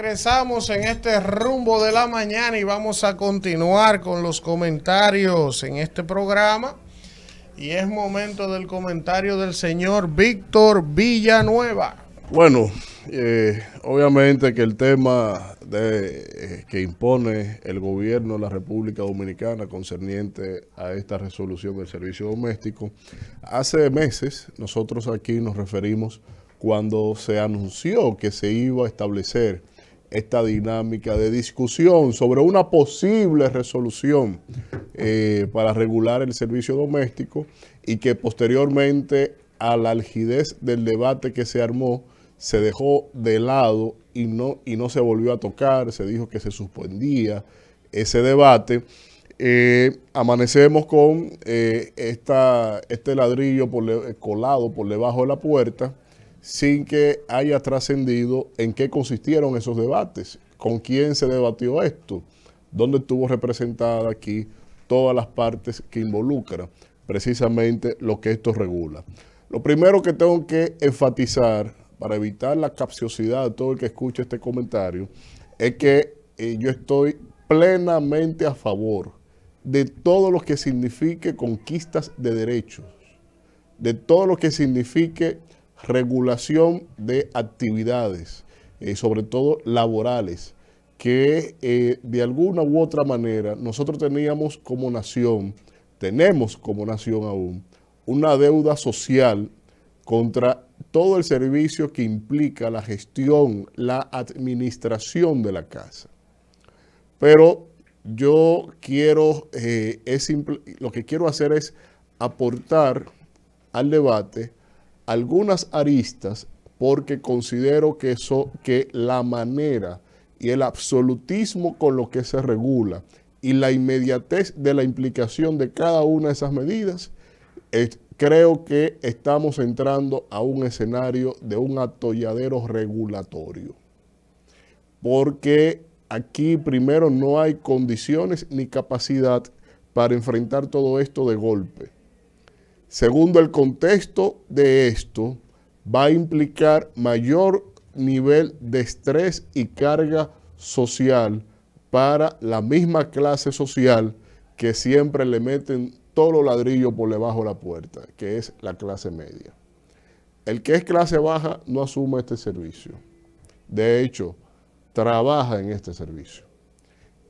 regresamos en este rumbo de la mañana y vamos a continuar con los comentarios en este programa. Y es momento del comentario del señor Víctor Villanueva. Bueno, eh, obviamente que el tema de, eh, que impone el gobierno de la República Dominicana concerniente a esta resolución del servicio doméstico, hace meses nosotros aquí nos referimos cuando se anunció que se iba a establecer esta dinámica de discusión sobre una posible resolución eh, para regular el servicio doméstico y que posteriormente a la algidez del debate que se armó se dejó de lado y no, y no se volvió a tocar, se dijo que se suspendía ese debate. Eh, amanecemos con eh, este ladrillo colado por debajo de la puerta sin que haya trascendido en qué consistieron esos debates, con quién se debatió esto, dónde estuvo representada aquí todas las partes que involucra precisamente lo que esto regula. Lo primero que tengo que enfatizar para evitar la capciosidad de todo el que escuche este comentario es que eh, yo estoy plenamente a favor de todo lo que signifique conquistas de derechos, de todo lo que signifique regulación de actividades, eh, sobre todo laborales, que eh, de alguna u otra manera nosotros teníamos como nación, tenemos como nación aún, una deuda social contra todo el servicio que implica la gestión, la administración de la casa. Pero yo quiero, eh, es lo que quiero hacer es aportar al debate algunas aristas porque considero que, eso, que la manera y el absolutismo con lo que se regula y la inmediatez de la implicación de cada una de esas medidas, creo que estamos entrando a un escenario de un atolladero regulatorio. Porque aquí primero no hay condiciones ni capacidad para enfrentar todo esto de golpe. Segundo, el contexto de esto va a implicar mayor nivel de estrés y carga social para la misma clase social que siempre le meten todos los ladrillos por debajo de la puerta, que es la clase media. El que es clase baja no asume este servicio. De hecho, trabaja en este servicio.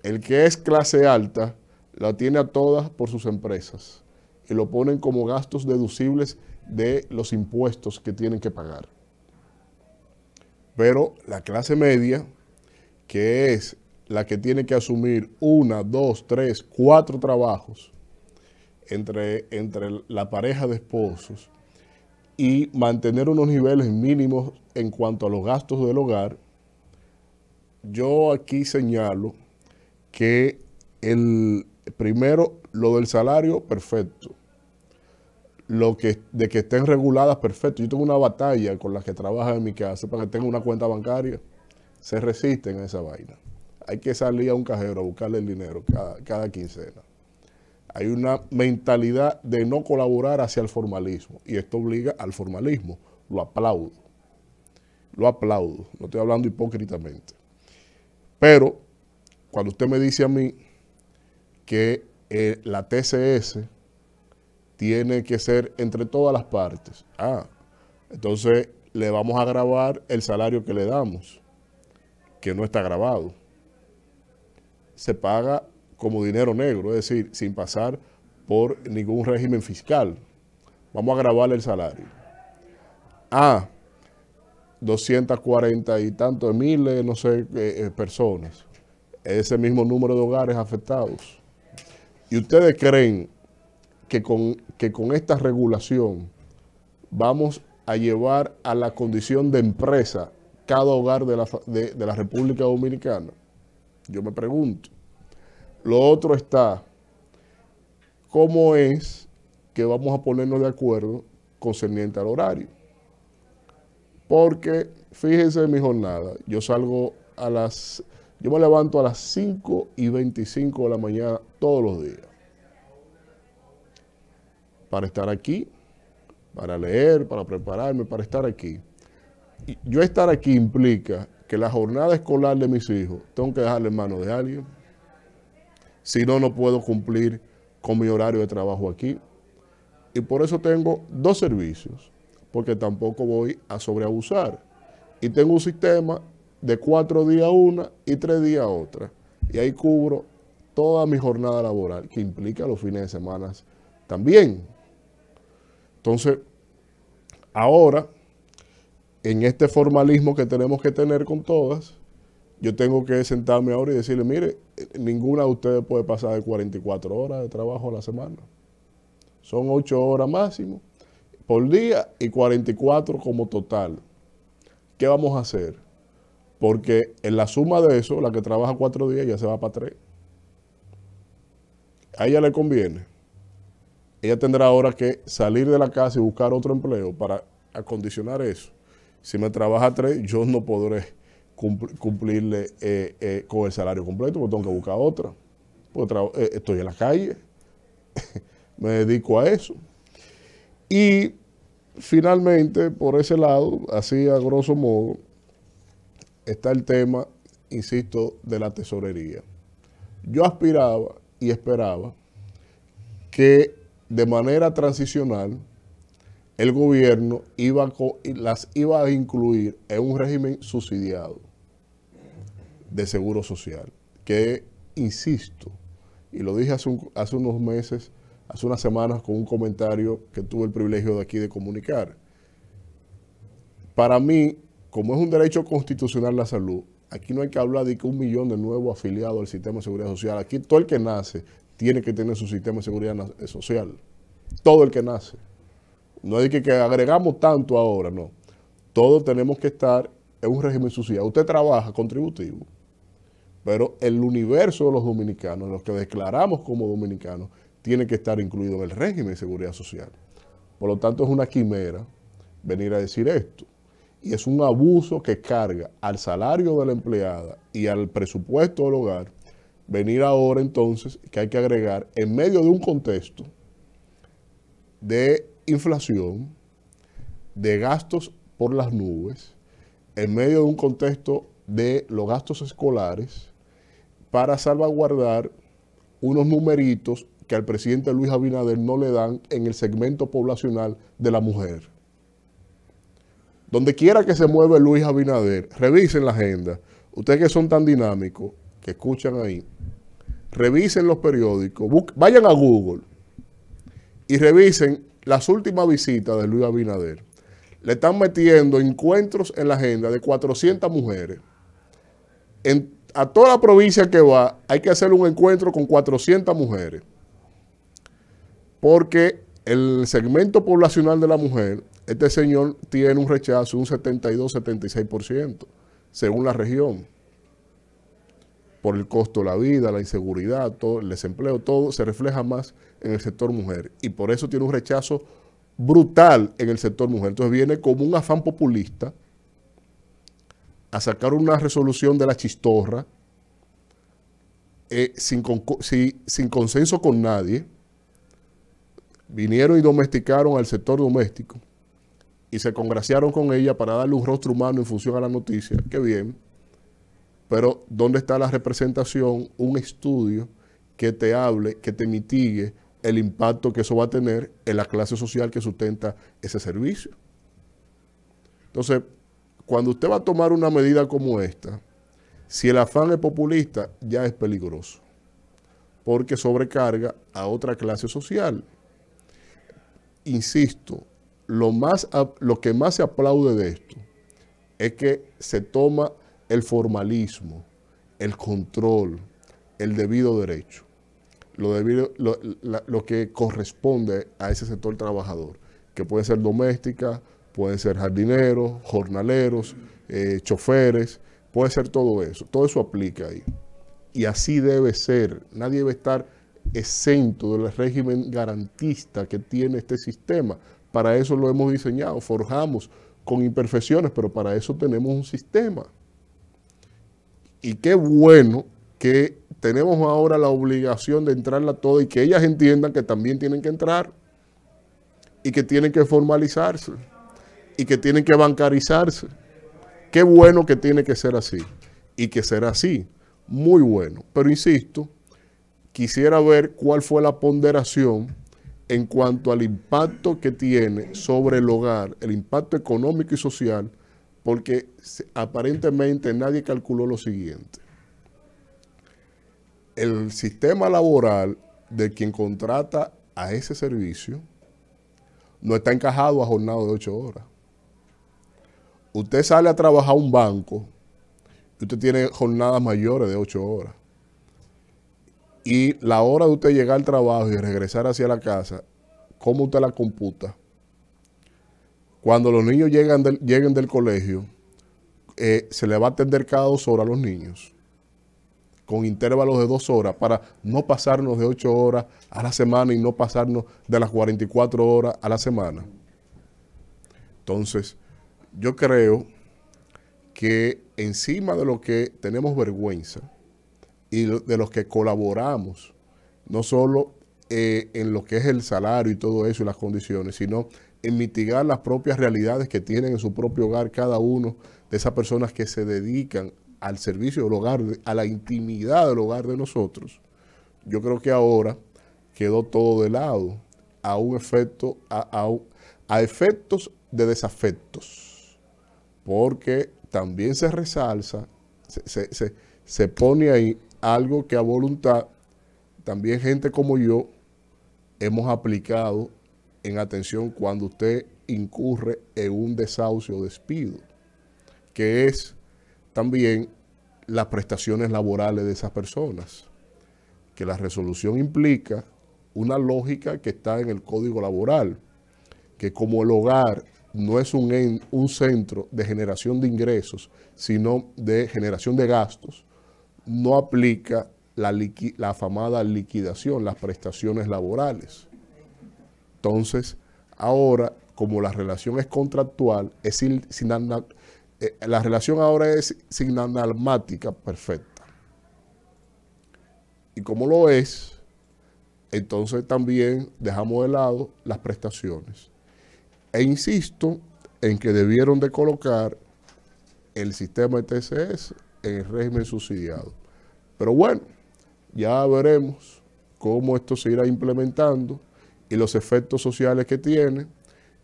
El que es clase alta la tiene a todas por sus empresas que lo ponen como gastos deducibles de los impuestos que tienen que pagar. Pero la clase media, que es la que tiene que asumir una, dos, tres, cuatro trabajos entre, entre la pareja de esposos y mantener unos niveles mínimos en cuanto a los gastos del hogar, yo aquí señalo que el primero, lo del salario, perfecto lo que, de que estén reguladas, perfecto. Yo tengo una batalla con las que trabaja en mi casa para que tenga una cuenta bancaria. Se resisten a esa vaina. Hay que salir a un cajero a buscarle el dinero cada, quincena. Hay una mentalidad de no colaborar hacia el formalismo. Y esto obliga al formalismo. Lo aplaudo. Lo aplaudo. No estoy hablando hipócritamente. Pero cuando usted me dice a mí que eh, la TCS tiene que ser entre todas las partes. Ah, entonces le vamos a grabar el salario que le damos, que no está grabado. Se paga como dinero negro, es decir, sin pasar por ningún régimen fiscal. Vamos a grabar el salario. Ah, 240 y tantos miles, no sé, eh, eh, personas. Ese mismo número de hogares afectados. ¿Y ustedes creen que con, que con esta regulación vamos a llevar a la condición de empresa cada hogar de la, la República Dominicana? Yo me pregunto. Lo otro está, ¿cómo es que vamos a ponernos de acuerdo concerniente al horario? Porque fíjense en mi jornada, yo salgo a las, yo me levanto a las 5 y 25 de la mañana todos los días para estar aquí, para leer, para prepararme, para estar aquí. yo estar aquí implica que la jornada escolar de mis hijos tengo que dejarle en manos de alguien. Si no, no puedo cumplir con mi horario de trabajo aquí. Y por eso tengo dos servicios, porque tampoco voy a sobreabusar. Y tengo un sistema de cuatro días una y tres días otra. Y ahí cubro toda mi jornada laboral, que implica los fines de semana también. Entonces, ahora, en este formalismo que tenemos que tener con todas, yo tengo que sentarme ahora y decirle, mire, ninguna de ustedes puede pasar de 44 horas de trabajo a la semana. Son 8 horas máximo por día y 44 como total. ¿Qué vamos a hacer? Porque en la suma de eso, la que trabaja 4 días ya se va para 3. A ella le conviene ella tendrá ahora que salir de la casa y buscar otro empleo para acondicionar eso. Si me trabaja tres, yo no podré cumplirle eh, eh, con el salario completo, porque tengo que buscar otra. Eh, estoy en la calle, me dedico a eso. Y finalmente, por ese lado, así a grosso modo, está el tema, insisto, de la tesorería. Yo aspiraba y esperaba que de manera transicional, el gobierno iba las iba a incluir en un régimen subsidiado de seguro social, que, insisto, y lo dije hace, hace unos meses, hace unas semanas con un comentario que tuve el privilegio de aquí de comunicar. Para mí, como es un derecho constitucional la salud, aquí no hay que hablar de que un millón de nuevos afiliados al sistema de seguridad social. Aquí todo el que nace tiene que tener su sistema de seguridad eh, social. Todo el que nace. No es que, que agregamos tanto ahora, no. Todos tenemos que estar en un régimen social. Usted trabaja contributivo, pero el universo de los dominicanos, los que declaramos como dominicanos, tiene que estar incluido en el régimen de seguridad social. Por lo tanto, es una quimera venir a decir esto. Y es un abuso que carga al salario de la empleada y al presupuesto del hogar venir ahora entonces, que hay que agregar, en medio de un contexto de inflación, de gastos por las nubes, en medio de un contexto de los gastos escolares, para salvaguardar unos numeritos que al presidente Luis Abinader no le dan en el segmento poblacional de la mujer. Donde quiera que se mueve Luis Abinader, revisen la agenda. Ustedes que son tan dinámicos, que escuchan ahí, revisen los periódicos, vayan a Google y revisen las últimas visitas de Luis Abinader. Le están metiendo encuentros en la agenda de 400 mujeres. a toda la provincia que va, hay que hacer un encuentro con 400 mujeres. Porque el segmento poblacional de la mujer, este señor tiene un rechazo de un 72-76%, según la región por el costo de la vida, la inseguridad, todo, el desempleo, todo se refleja más en el sector mujer. Y por eso tiene un rechazo brutal en el sector mujer. Entonces viene como un afán populista a sacar una resolución de la chistorra eh, sin, sin consenso con nadie. Vinieron y domesticaron al sector doméstico y se congraciaron con ella para darle un rostro humano en función a la noticia. Qué bien. Pero ¿dónde está la representación? Un estudio que te hable, que te mitigue el impacto que eso va a tener en la clase social que sustenta ese servicio. Entonces, cuando usted va a tomar una medida como esta, si el afán es populista, ya es peligroso, porque sobrecarga a otra clase social. Insisto, lo, más, lo que más se aplaude de esto es que se toma el formalismo, el control, el debido derecho, lo, que corresponde a ese sector trabajador, que puede ser doméstica, puede ser jardineros, jornaleros, eh, choferes, puede ser todo eso. Todo eso aplica ahí. Y así debe ser. Nadie debe estar exento del régimen garantista que tiene este sistema. Para eso lo hemos diseñado, forjamos con imperfecciones, pero para eso tenemos un sistema y qué bueno que tenemos ahora la obligación de entrarla toda y que ellas entiendan que también tienen que entrar y que tienen que formalizarse y que tienen que bancarizarse. Qué bueno que tiene que ser así y que será así. Muy bueno. Pero insisto, quisiera ver cuál fue la ponderación en cuanto al impacto que tiene sobre el hogar, el impacto económico y social porque aparentemente nadie calculó lo siguiente. El sistema laboral de quien contrata a ese servicio no está encajado a jornada de ocho horas. Usted sale a trabajar a un banco y usted tiene jornadas mayores de ocho horas. Y la hora de usted llegar al trabajo y regresar hacia la casa, ¿cómo usted la computa? Cuando los niños llegan del, lleguen del colegio, eh, se le va a atender cada dos horas a los niños, con intervalos de dos horas, para no pasarnos de ocho horas a la semana y no pasarnos de las 44 horas a la semana. Entonces, yo creo que encima de lo que tenemos vergüenza y de los que colaboramos, no solo eh, en lo que es el salario y todo eso y las condiciones, sino en mitigar las propias realidades que tienen en su propio hogar cada uno de esas personas que se dedican al servicio del hogar, a la intimidad del hogar de nosotros, yo creo que ahora quedó todo de lado a un efecto, a, a, efectos de desafectos, porque también se resalza, se pone ahí algo que a voluntad, también gente como yo, hemos aplicado en atención cuando usted incurre en un desahucio o despido, que es también las prestaciones laborales de esas personas, que la resolución implica una lógica que está en el código laboral, que como el hogar no es un, un centro de generación de ingresos, sino de generación de gastos, no aplica la, la afamada liquidación, las prestaciones laborales. Entonces, ahora, como la relación es contractual, es eh, la relación ahora es analmática perfecta. Y como lo es, entonces también dejamos de lado las prestaciones. E insisto en que debieron de colocar el sistema de TCS en el régimen subsidiado. Pero bueno, ya veremos cómo esto se irá implementando y los efectos sociales que tiene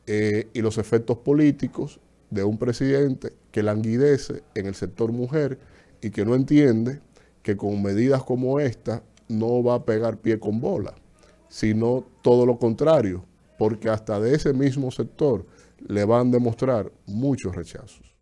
eh, y los efectos políticos de un presidente que languidece en el sector mujer y que no entiende que con medidas como esta no va a pegar pie con bola, sino todo lo contrario, porque hasta de ese mismo sector le van a demostrar muchos rechazos.